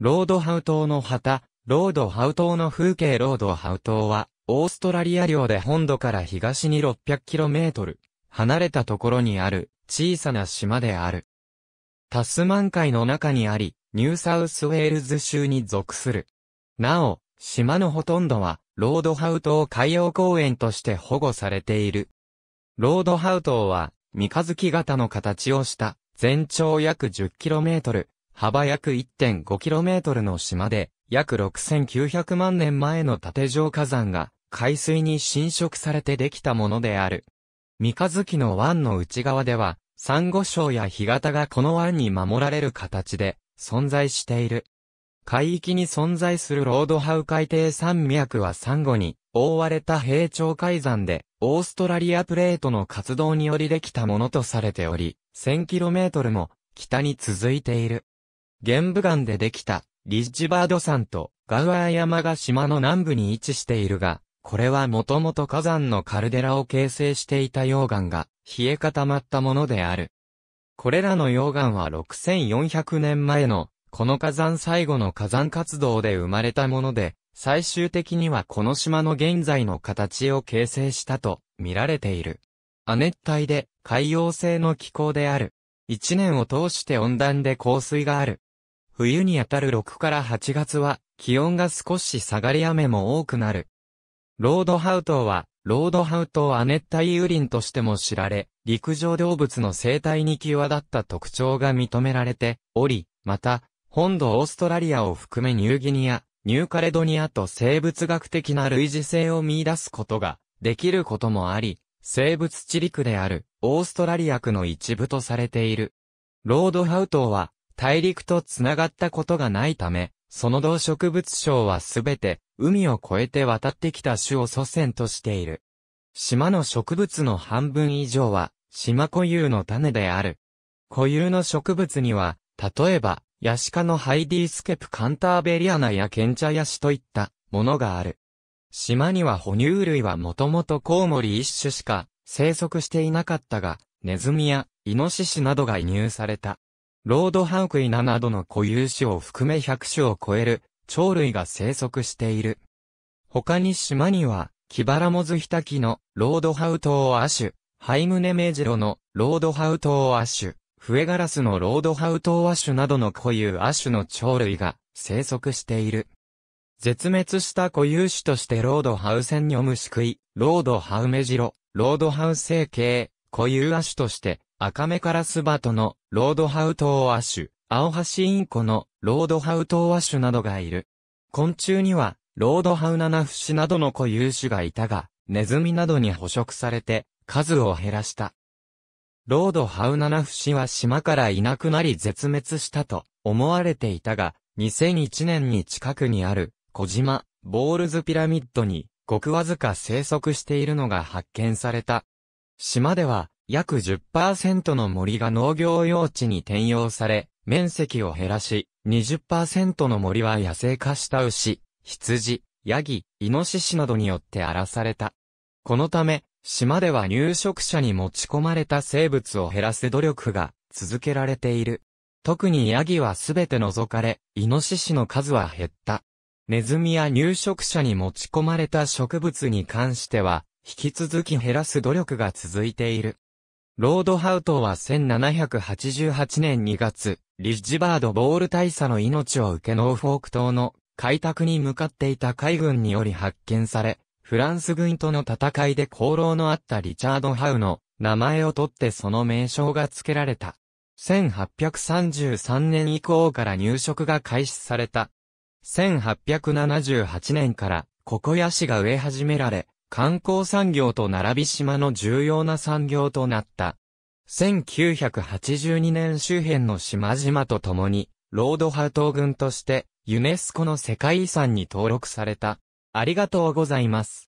ロードハウ島の旗、ロードハウ島の風景ロードハウ島は、オーストラリア領で本土から東に 600km 離れたところにある小さな島である。タスマン海の中にあり、ニューサウスウェールズ州に属する。なお、島のほとんどは、ロードハウ島海洋公園として保護されている。ロードハウ島は、三日月型の形をした、全長約 10km、幅約 1.5km の島で、約6900万年前の縦状火山が、海水に侵食されてできたものである。三日月の湾の内側では、サンゴ礁や干潟がこの湾に守られる形で、存在している。海域に存在するロードハウ海底山脈はサンゴに覆われた平潮海山で、オーストラリアプレートの活動によりできたものとされており、1000km も北に続いている。玄武岩でできたリッジバード山とガウアー山が島の南部に位置しているが、これはもともと火山のカルデラを形成していた溶岩が冷え固まったものである。これらの溶岩は6400年前のこの火山最後の火山活動で生まれたもので、最終的にはこの島の現在の形を形成したと見られている。亜熱帯で海洋性の気候である。一年を通して温暖で降水がある。冬にあたる6から8月は、気温が少し下がり雨も多くなる。ロードハウトは、ロードハウト亜熱帯雨林としても知られ、陸上動物の生態に際立った特徴が認められており、また、本土オーストラリアを含めニューギニア、ニューカレドニアと生物学的な類似性を見出すことができることもあり、生物地陸であるオーストラリア区の一部とされている。ロードハウトは大陸と繋がったことがないため、その動植物省はすべて、海を越えて渡ってきた種を祖先としている。島の植物の半分以上は、島固有の種である。固有の植物には、例えば、ヤシ科のハイディスケプカンターベリアナやケンチャヤシといったものがある。島には哺乳類はもともとコウモリ一種しか生息していなかったが、ネズミやイノシシなどが移入された。ロードハウクイナなどの固有種を含め100種を超える鳥類が生息している。他に島には、キバラモズヒタキのロードハウトウアシュ、ハイムネメジロのロードハウトウアシュ、フエガラスのロードハウトウアシュなどの固有シ種の鳥類が生息している。絶滅した固有種としてロードハウセンニョムシクイ、ロードハウメジロ、ロードハウ成形、固有シ種として赤目カラスバトのロードハウトオアシュ、ハシインコのロードハウトオアシュなどがいる。昆虫には、ロードハウナナフシなどの固有種がいたが、ネズミなどに捕食されて、数を減らした。ロードハウナナフシは島からいなくなり絶滅したと思われていたが、2001年に近くにある小島、ボールズピラミッドに、ごくわずか生息しているのが発見された。島では、約10%の森が農業用地に転用され、面積を減らし、20%の森は野生化した牛、羊、ヤギ、イノシシなどによって荒らされた。このため、島では入植者に持ち込まれた生物を減らす努力が続けられている。特にヤギはすべて除かれ、イノシシの数は減った。ネズミや入植者に持ち込まれた植物に関しては、引き続き減らす努力が続いている。ロードハウトは1788年2月、リッジバード・ボール大佐の命を受けノーフォーク島の開拓に向かっていた海軍により発見され、フランス軍との戦いで功労のあったリチャード・ハウの名前を取ってその名称が付けられた。1833年以降から入植が開始された。1878年からココヤシが植え始められ、観光産業と並び島の重要な産業となった。1982年周辺の島々と共に、ロードハート群として、ユネスコの世界遺産に登録された。ありがとうございます。